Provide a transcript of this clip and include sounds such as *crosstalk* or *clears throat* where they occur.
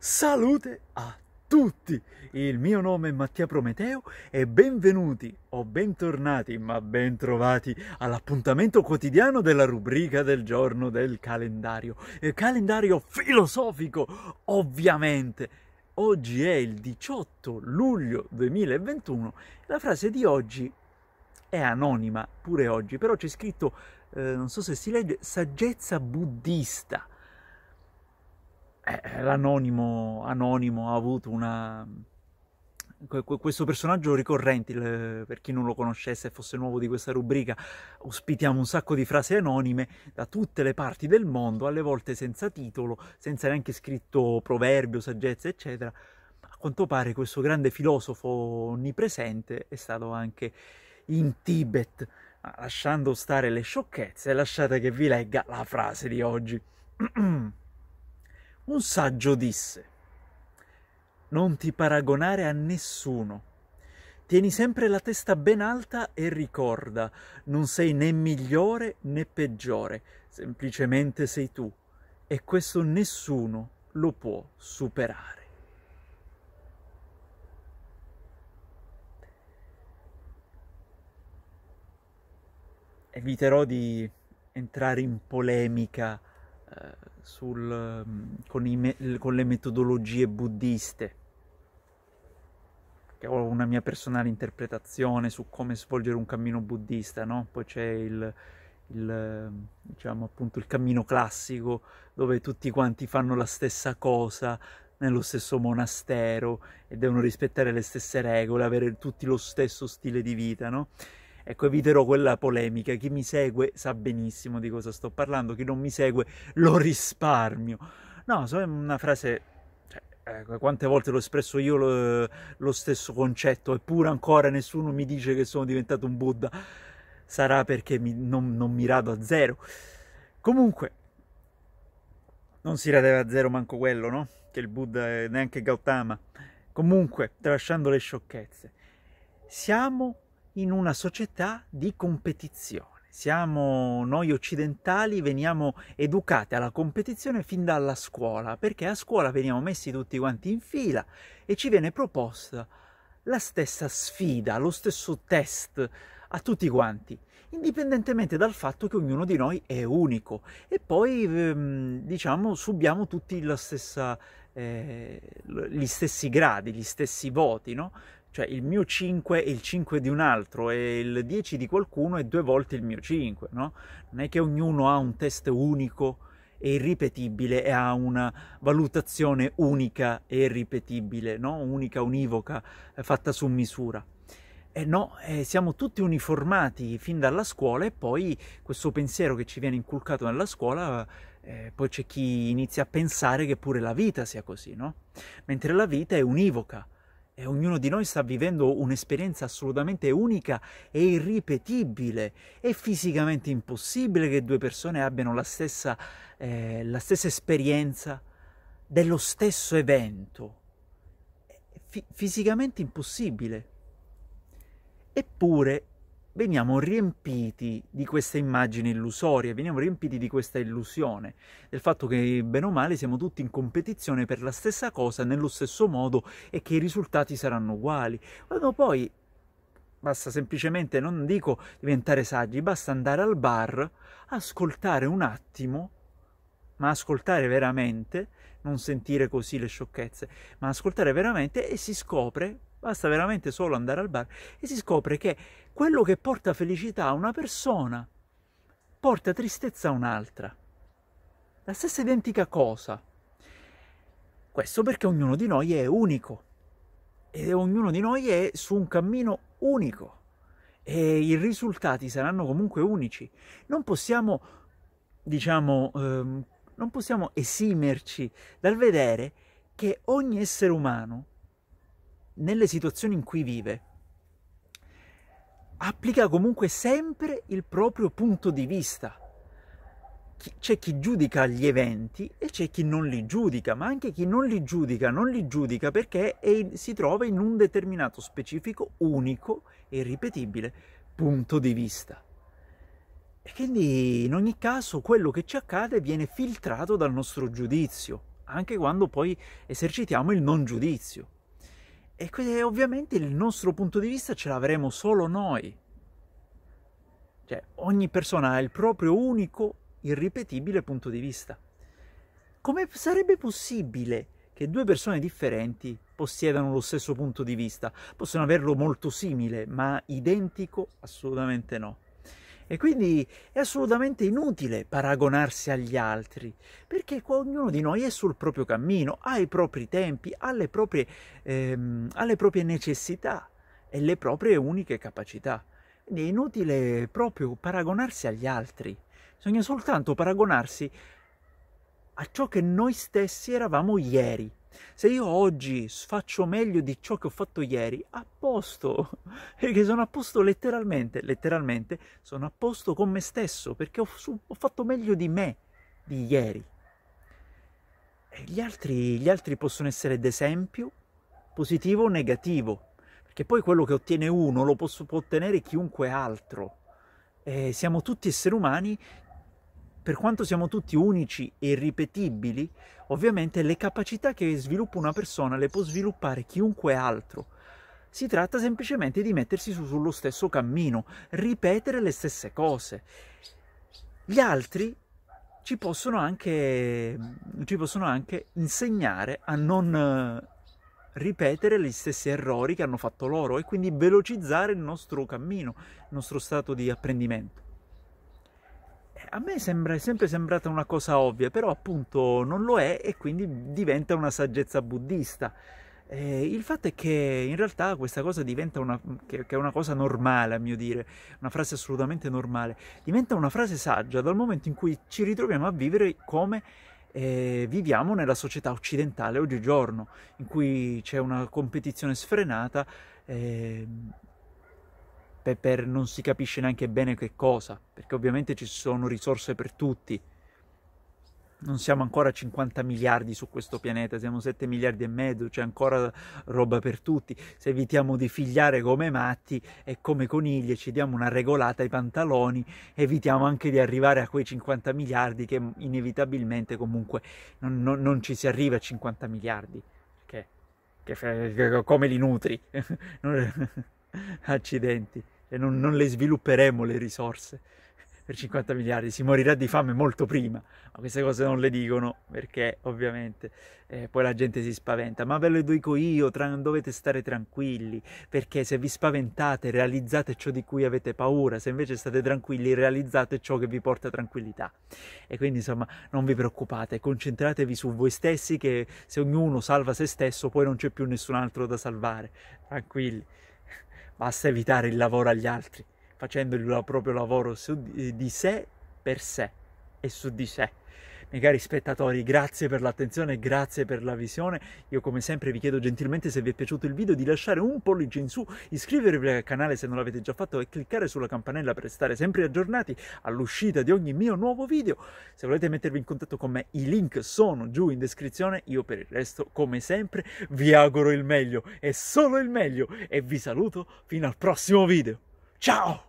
Salute a tutti! Il mio nome è Mattia Prometeo e benvenuti o bentornati, ma bentrovati all'appuntamento quotidiano della rubrica del giorno del calendario. Il calendario filosofico, ovviamente. Oggi è il 18 luglio 2021. La frase di oggi è anonima pure oggi, però c'è scritto, eh, non so se si legge, saggezza buddista. Eh, eh, l'anonimo anonimo ha avuto una, questo personaggio ricorrente, per chi non lo conoscesse e fosse nuovo di questa rubrica, ospitiamo un sacco di frasi anonime da tutte le parti del mondo, alle volte senza titolo, senza neanche scritto proverbio, saggezza, eccetera. A quanto pare questo grande filosofo onnipresente è stato anche in Tibet. Lasciando stare le sciocchezze, lasciate che vi legga la frase di oggi. *clears throat* Un saggio disse, non ti paragonare a nessuno. Tieni sempre la testa ben alta e ricorda, non sei né migliore né peggiore, semplicemente sei tu e questo nessuno lo può superare. Eviterò di entrare in polemica sul, mm, con, me, con le metodologie buddiste, che ho una mia personale interpretazione su come svolgere un cammino buddista, no? Poi c'è il, il, mm, diciamo, appunto, il cammino classico dove tutti quanti fanno la stessa cosa nello stesso monastero e devono rispettare le stesse regole, avere tutti lo stesso stile di vita, no? Ecco, eviterò quella polemica. Chi mi segue sa benissimo di cosa sto parlando, chi non mi segue lo risparmio. No, è una frase cioè, eh, quante volte l'ho espresso io lo, lo, stesso concetto, eppure ancora nessuno mi dice che sono diventato un Buddha. Sarà perché mi, non, non, mi rado a zero. Comunque, non si radeva a zero manco quello, no? Che il Buddha è neanche Gautama. Comunque, tralasciando le sciocchezze, siamo in una società di competizione. Siamo noi occidentali, veniamo educati alla competizione fin dalla scuola, perché a scuola veniamo messi tutti quanti in fila e ci viene proposta la stessa sfida, lo stesso test a tutti quanti, indipendentemente dal fatto che ognuno di noi è unico e poi ehm, diciamo subiamo tutti stessa, eh, gli stessi gradi, gli stessi voti, no? cioè il mio 5 è il 5 di un altro e il 10 di qualcuno è due volte il mio 5, no? Non è che ognuno ha un test unico e irripetibile e ha una valutazione unica e irripetibile, no? Unica, univoca, eh, fatta su misura. Eh no, eh, siamo tutti uniformati fin dalla scuola e poi questo pensiero che ci viene inculcato nella scuola, eh, poi c'è chi inizia a pensare che pure la vita sia così, no? Mentre la vita è univoca, e ognuno di noi sta vivendo un'esperienza assolutamente unica e irripetibile. È fisicamente impossibile che due persone abbiano la stessa, eh, la stessa esperienza dello stesso evento. F- fisicamente impossibile. Eppure veniamo riempiti di questa immagine illusoria, veniamo riempiti di questa illusione, del fatto che bene o male siamo tutti in competizione per la stessa cosa, nello stesso modo e che i risultati saranno uguali. Quando poi basta semplicemente, non dico diventare saggi, basta andare al bar, ascoltare un attimo, ma ascoltare veramente, non sentire così le sciocchezze, ma ascoltare veramente e si scopre Basta veramente solo andare al bar e si scopre che quello che porta felicità a una persona porta tristezza a un'altra. La stessa identica cosa. Questo perché ognuno di noi è unico e ognuno di noi è su un cammino unico e i risultati saranno comunque unici. Non possiamo, diciamo, ehm, non possiamo esimerci dal vedere che ogni essere umano nelle situazioni in cui vive, applica comunque sempre il proprio punto di vista. C'è chi giudica gli eventi e c'è chi non li giudica, ma anche chi non li giudica non li giudica perché è, si trova in un determinato specifico, unico e ripetibile punto di vista. E quindi in ogni caso quello che ci accade viene filtrato dal nostro giudizio, anche quando poi esercitiamo il non giudizio. E ovviamente il nostro punto di vista ce l'avremo solo noi. Cioè, ogni persona ha il proprio unico, irripetibile punto di vista. Come sarebbe possibile che due persone differenti possiedano lo stesso punto di vista? Possono averlo molto simile, ma identico? Assolutamente no. E quindi è assolutamente inutile paragonarsi agli altri, perché ognuno di noi è sul proprio cammino, ha i propri tempi, ha le proprie, ehm, ha le proprie necessità e le proprie uniche capacità. Quindi è inutile proprio paragonarsi agli altri, bisogna soltanto paragonarsi a ciò che noi stessi eravamo ieri se io oggi faccio meglio di ciò che ho fatto ieri, a posto, *laughs* perché sono a posto letteralmente, letteralmente sono a posto con me stesso, perché ho, ho fatto meglio di me di ieri. Gli altri, gli altri possono essere d'esempio, positivo o negativo, perché poi quello che ottiene uno lo posso, può ottenere chiunque altro. Eh, siamo tutti esseri umani per quanto siamo tutti unici e ripetibili, ovviamente le capacità che sviluppa una persona le può sviluppare chiunque altro. Si tratta semplicemente di mettersi su sullo stesso cammino, ripetere le stesse cose. Gli altri ci possono anche, ci possono anche insegnare a non eh, ripetere gli stessi errori che hanno fatto loro e quindi velocizzare il nostro cammino, il nostro stato di apprendimento a me sembra, sempre sembrata una cosa ovvia, però appunto non lo è e quindi diventa una saggezza buddista. Eh, il fatto è che in realtà questa cosa diventa una, che, che è una cosa normale, a mio dire, una frase assolutamente normale, diventa una frase saggia dal momento in cui ci ritroviamo a vivere come eh, viviamo nella società occidentale oggigiorno, in cui c'è una competizione sfrenata. Eh, per, per non si capisce neanche bene che cosa, perché ovviamente ci sono risorse per tutti. Non siamo ancora 50 miliardi su questo pianeta, siamo 7 miliardi e mezzo, c'è ancora roba per tutti. Se evitiamo di figliare come matti e come coniglie ci diamo una regolata ai pantaloni, evitiamo anche di arrivare a quei 50 miliardi che inevitabilmente comunque non, non, non ci si arriva a 50 miliardi. Che, che, come li nutri? *laughs* accidenti, e non, non le svilupperemo le risorse per 50 miliardi, si morirà di fame molto prima, ma queste cose non le dicono perché ovviamente eh, poi la gente si spaventa, ma ve lo dico io, tra- dovete stare tranquilli, perché se vi spaventate realizzate ciò di cui avete paura, se invece state tranquilli realizzate ciò che vi porta tranquillità. E quindi insomma non vi preoccupate, concentratevi su voi stessi che se ognuno salva se stesso poi non c'è più nessun altro da salvare, tranquilli. Basta evitare il lavoro agli altri, facendo il proprio lavoro su di sé, per sé e su di sé. Miei cari spettatori, grazie per l'attenzione, grazie per la visione. Io come sempre vi chiedo gentilmente se vi è piaciuto il video di lasciare un pollice in su, iscrivervi al canale se non l'avete già fatto e cliccare sulla campanella per stare sempre aggiornati all'uscita di ogni mio nuovo video. Se volete mettervi in contatto con me, i link sono giù in descrizione. Io per il resto, come sempre, vi auguro il meglio e solo il meglio e vi saluto fino al prossimo video. Ciao!